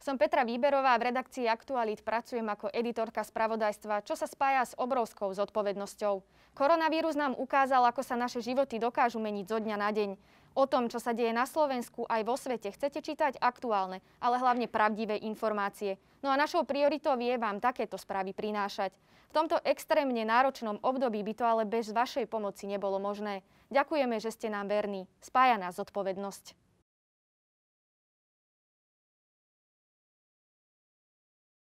Som Petra Výberová v redakcii Aktualit pracujem ako editorka spravodajstva, čo sa spája s obrovskou zodpovednosťou. Koronavírus nám ukázal, ako sa naše životy dokážu meniť zo dňa na deň. O tom, čo sa deje na Slovensku aj vo svete, chcete čítať aktuálne, ale hlavne pravdivé informácie. No a našou prioritou je vám takéto správy prinášať. V tomto extrémne náročnom období by to ale bez vašej pomoci nebolo možné. Ďakujeme, že ste nám verní. Spája nás zodpovednosť.